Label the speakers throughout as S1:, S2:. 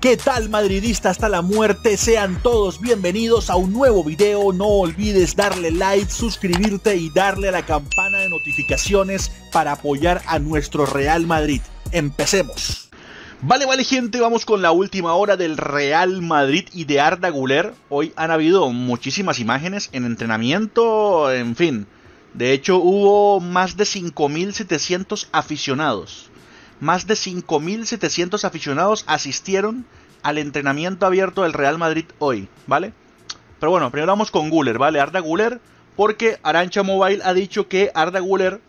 S1: ¿Qué tal madridista hasta la muerte? Sean todos bienvenidos a un nuevo video. No olvides darle like, suscribirte y darle a la campana de notificaciones para apoyar a nuestro Real Madrid. Empecemos. Vale, vale gente, vamos con la última hora del Real Madrid y de Arda Guler. Hoy han habido muchísimas imágenes en entrenamiento, en fin. De hecho hubo más de 5.700 aficionados más de 5.700 aficionados asistieron al entrenamiento abierto del Real Madrid hoy, ¿vale? Pero bueno, primero vamos con Guller, ¿vale? Arda Guller, porque Arancha Mobile ha dicho que Arda Guller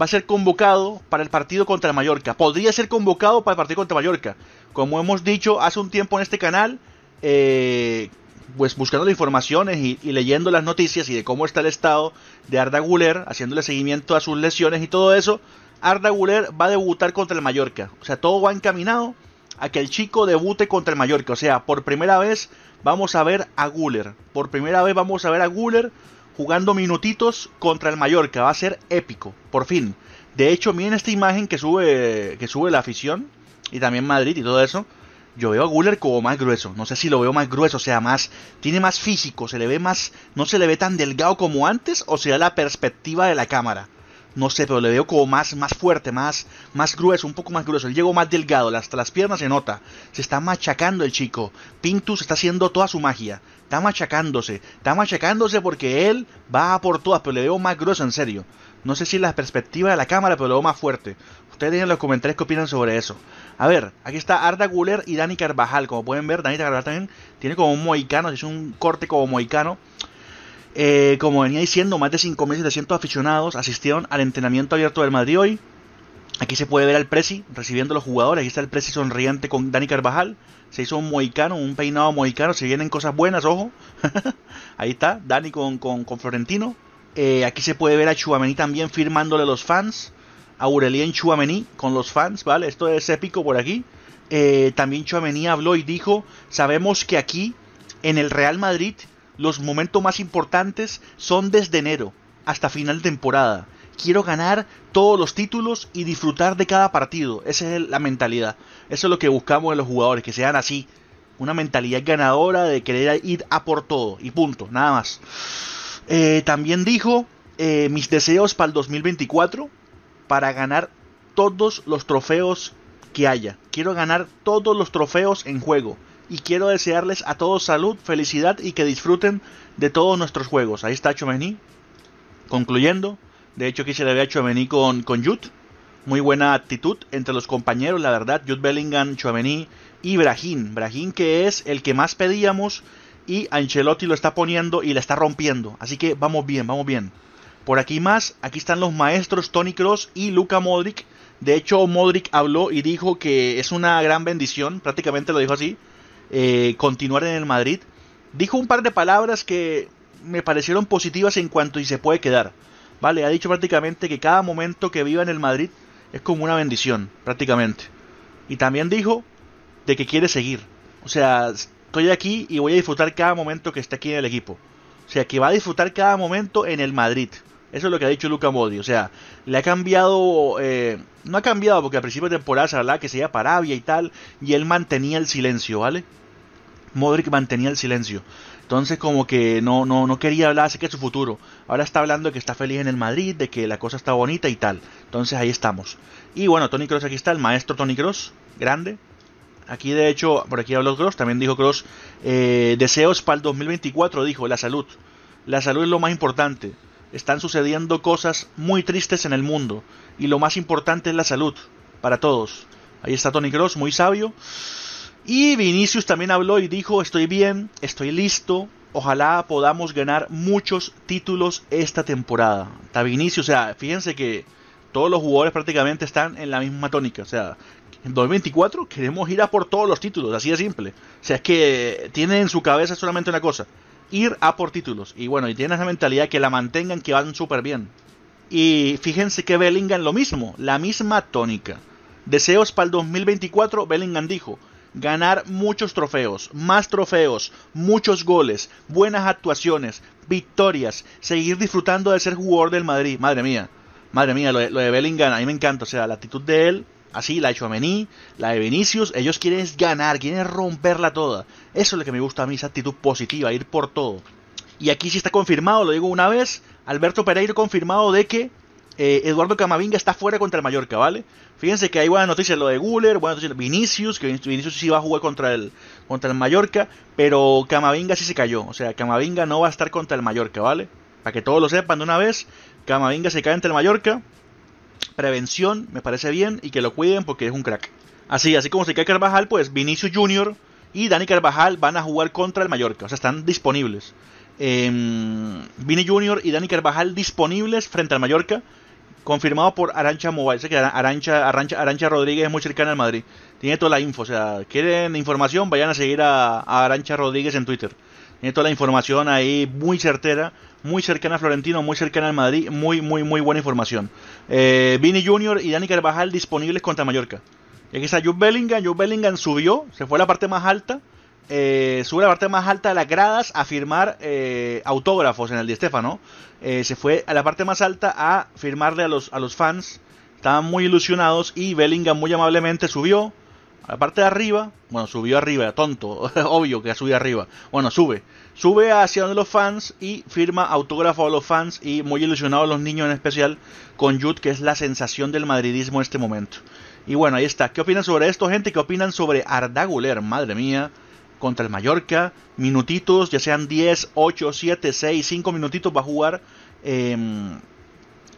S1: va a ser convocado para el partido contra Mallorca. Podría ser convocado para el partido contra Mallorca. Como hemos dicho hace un tiempo en este canal, eh, pues buscando las informaciones y, leyendo las noticias y de cómo está el estado de Arda Guler, haciéndole seguimiento a sus lesiones y todo eso, Arda Guler va a debutar contra el Mallorca. O sea, todo va encaminado a que el chico debute contra el Mallorca. O sea, por primera vez vamos a ver a Guler. Por primera vez vamos a ver a Guler jugando minutitos contra el Mallorca. Va a ser épico, por fin. De hecho, miren esta imagen que sube, que sube la afición y también Madrid y todo eso. Yo veo a Guller como más grueso. No sé si lo veo más grueso, o sea, más. Tiene más físico, se le ve más. No se le ve tan delgado como antes, o sea, la perspectiva de la cámara no sé, pero le veo como más, más fuerte, más, más grueso, un poco más grueso. Él llegó más delgado, hasta las piernas se nota. Se está machacando el chico. Pintus está haciendo toda su magia. Está machacándose. Está machacándose porque él va por todas, pero le veo más grueso, en serio. No sé si la perspectiva de la cámara, pero le veo más fuerte. Ustedes en los comentarios qué opinan sobre eso. A ver, aquí está Arda Guler y Dani Carvajal. Como pueden ver, Dani Carvajal también tiene como un mohicano, es un corte como mohicano. Eh, como venía diciendo, más de 5.700 aficionados asistieron al entrenamiento abierto del Madrid hoy. Aquí se puede ver al Presi recibiendo a los jugadores. Aquí está el Presi sonriente con Dani Carvajal. Se hizo un moicano, un peinado moicano. Se vienen cosas buenas, ojo. Ahí está, Dani con, Florentino. Eh, aquí se puede ver a Chuamení también firmándole los fans. Aurelien Chuamení con los fans, ¿vale? Esto es épico por aquí. Eh, también Chuamení habló y dijo, sabemos que aquí, en el Real Madrid, los momentos más importantes son desde enero hasta final de temporada. Quiero ganar todos los títulos y disfrutar de cada partido. Esa es la mentalidad. Eso es lo que buscamos en los jugadores, que sean así. Una mentalidad ganadora de querer ir a por todo. Y punto, nada más. Eh, también dijo eh, mis deseos para el 2024 para ganar todos los trofeos que haya. Quiero ganar todos los trofeos en juego y quiero desearles a todos salud, felicidad y que disfruten de todos nuestros juegos. Ahí está Chomení. Concluyendo, de hecho aquí se le ve a Chomení con, con Muy buena actitud entre los compañeros, la verdad. Jude Bellingham, Chomení y Brahim. Brahim que es el que más pedíamos y Ancelotti lo está poniendo y la está rompiendo. Así que vamos bien, vamos bien. Por aquí más, aquí están los maestros Tony Cross y Luca Modric. De hecho, Modric habló y dijo que es una gran bendición, prácticamente lo dijo así, eh, continuar en el Madrid, dijo un par de palabras que me parecieron positivas en cuanto y se puede quedar. Vale, ha dicho prácticamente que cada momento que viva en el Madrid es como una bendición, prácticamente. Y también dijo de que quiere seguir. O sea, estoy aquí y voy a disfrutar cada momento que esté aquí en el equipo. O sea, que va a disfrutar cada momento en el Madrid. Eso es lo que ha dicho Luca Modi. O sea, le ha cambiado. Eh, no ha cambiado porque al principio de temporada se hablaba que se iba para y tal. Y él mantenía el silencio, ¿vale? Modric mantenía el silencio. Entonces como que no, no, no quería hablar así que su futuro. Ahora está hablando de que está feliz en el Madrid, de que la cosa está bonita y tal. Entonces ahí estamos. Y bueno, Tony Cross aquí está, el maestro Tony Cross, grande. Aquí de hecho, por aquí habló Cross, también dijo Cross, eh, deseos para el 2024, dijo, la salud. La salud es lo más importante están sucediendo cosas muy tristes en el mundo y lo más importante es la salud para todos. Ahí está Tony Cross, muy sabio. Y Vinicius también habló y dijo, estoy bien, estoy listo, ojalá podamos ganar muchos títulos esta temporada. Está Vinicius, o sea, fíjense que todos los jugadores prácticamente están en la misma tónica. O sea, en 2024 queremos ir a por todos los títulos, así de simple. O sea, es que tiene en su cabeza solamente una cosa, ir a por títulos. Y bueno, y tiene esa mentalidad que la mantengan, que van súper bien. Y fíjense que Bellingham lo mismo, la misma tónica. Deseos para el 2024, Bellingham dijo, ganar muchos trofeos, más trofeos, muchos goles, buenas actuaciones, victorias, seguir disfrutando de ser jugador del Madrid. Madre mía, madre mía, lo de, lo de Bellingham, a mí me encanta, o sea, la actitud de él Así, la de Chouameni, la de Vinicius, ellos quieren ganar, quieren romperla toda. Eso es lo que me gusta a mí, esa actitud positiva, ir por todo. Y aquí sí está confirmado, lo digo una vez, Alberto Pereira confirmado de que eh, Eduardo Camavinga está fuera contra el Mallorca, ¿vale? Fíjense que hay buenas noticias lo de Guller, buenas noticias Vinicius, que Vinicius sí va a jugar contra el, contra el Mallorca, pero Camavinga sí se cayó, o sea, Camavinga no va a estar contra el Mallorca, ¿vale? Para que todos lo sepan de una vez, Camavinga se cae ante el Mallorca, prevención, me parece bien, y que lo cuiden porque es un crack. Así, así como se cae Carvajal, pues Vinicius Junior y Dani Carvajal van a jugar contra el Mallorca, o sea, están disponibles. Eh, Junior y Dani Carvajal disponibles frente al Mallorca, confirmado por Arancha Mobile. Sé que Arancha, Arancha, Rodríguez es muy cercana al Madrid, tiene toda la info, o sea, quieren información, vayan a seguir a, a Arancha Rodríguez en Twitter. Tiene toda la información ahí muy certera, muy cercana a Florentino, muy cercana al Madrid, muy, muy, muy buena información. Eh, Vini Jr. y Dani Carvajal disponibles contra Mallorca. Aquí está Jude Bellingham. Bellingham subió, se fue a la parte más alta. Eh, sube a la parte más alta de las gradas a firmar eh, autógrafos en el Di Stefano. Eh, se fue a la parte más alta a firmarle a los, a los fans. Estaban muy ilusionados y Bellingham muy amablemente subió. A parte de arriba, bueno, subió arriba, tonto, obvio que subió arriba. Bueno, sube, sube hacia donde los fans y firma autógrafo a los fans y muy ilusionado a los niños en especial con Jude, que es la sensación del madridismo en este momento. Y bueno, ahí está. ¿Qué opinan sobre esto, gente? ¿Qué opinan sobre Arda Madre mía contra el Mallorca. Minutitos, ya sean 10, 8, 7, 6, 5 minutitos va a jugar. Em,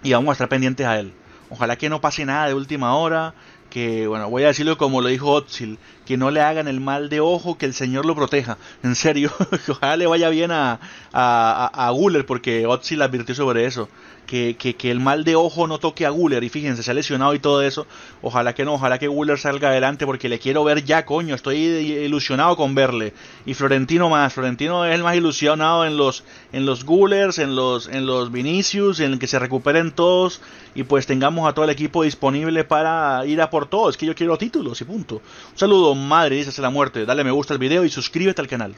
S1: y vamos a estar pendientes a él. Ojalá que no pase nada de última hora que, bueno, voy a decirlo como lo dijo Otzil, que no le hagan el mal de ojo, que el Señor lo proteja. En serio, que ojalá le vaya bien a, a, a Guller, porque Otzil advirtió sobre eso. Que, que, que, el mal de ojo no toque a Guller, y fíjense, se ha lesionado y todo eso. Ojalá que no, ojalá que Guller salga adelante, porque le quiero ver ya, coño, estoy ilusionado con verle. Y Florentino más, Florentino es el más ilusionado en los, en los Gullers, en los, en los Vinicius, en que se recuperen todos, y pues tengamos a todo el equipo disponible para ir a por todo, es que yo quiero títulos y punto. Un saludo, madridistas hasta la muerte. Dale me gusta el video y suscríbete al canal.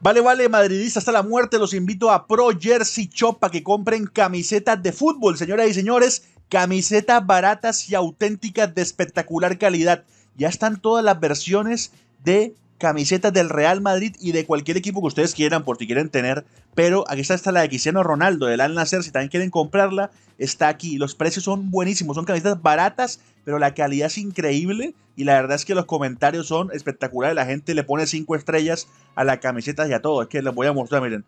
S1: Vale, vale, madridistas hasta la muerte. Los invito a Pro Jersey chopa que compren camisetas de fútbol, señoras y señores. Camisetas baratas y auténticas de espectacular calidad. Ya están todas las versiones de camisetas del Real Madrid y de cualquier equipo que ustedes quieran, por si quieren tener. Pero aquí está, está la de Cristiano Ronaldo, del Al Nacer. Si también quieren comprarla, está aquí. Los precios son buenísimos, son camisetas baratas, pero la calidad es increíble. Y la verdad es que los comentarios son espectaculares. La gente le pone 5 estrellas a la camiseta y a todo. Es que les voy a mostrar, miren.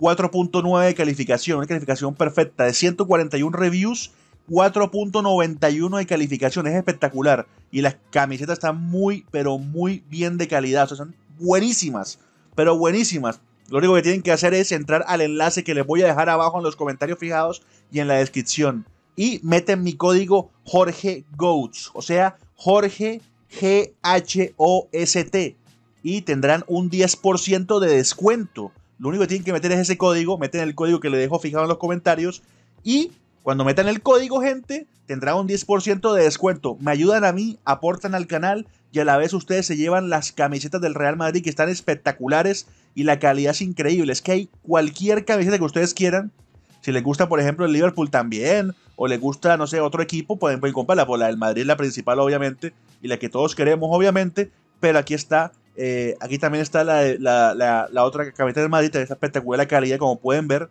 S1: 4.9 de calificación, una calificación perfecta. De 141 reviews, 4.91 de calificación. Es espectacular. Y las camisetas están muy, pero muy bien de calidad. O sea, son buenísimas, pero buenísimas. Lo único que tienen que hacer es entrar al enlace que les voy a dejar abajo en los comentarios fijados y en la descripción. Y meten mi código Jorge Goats, o sea, Jorge G-H-O-S-T. Y tendrán un 10% de descuento. Lo único que tienen que meter es ese código, meten el código que les dejo fijado en los comentarios y cuando metan el código, gente, tendrá un 10% de descuento. Me ayudan a mí, aportan al canal y a la vez ustedes se llevan las camisetas del Real Madrid que están espectaculares y la calidad es increíble. Es que hay cualquier camiseta que ustedes quieran. Si les gusta, por ejemplo, el Liverpool también, o les gusta, no sé, otro equipo, pueden, comprarla. Por la del Madrid, la principal, obviamente, y la que todos queremos, obviamente. Pero aquí está, eh, aquí también está la, la, otra camiseta del Madrid, está espectacular la calidad, como pueden ver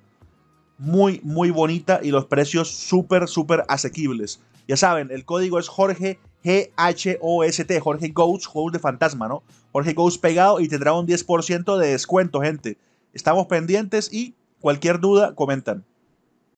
S1: muy, muy bonita y los precios súper, súper asequibles. Ya saben, el código es Jorge G-H-O-S-T, Jorge Ghost, Ghost de fantasma, ¿no? Jorge Ghost pegado y tendrá un 10% de descuento, gente. Estamos pendientes y cualquier duda, comentan.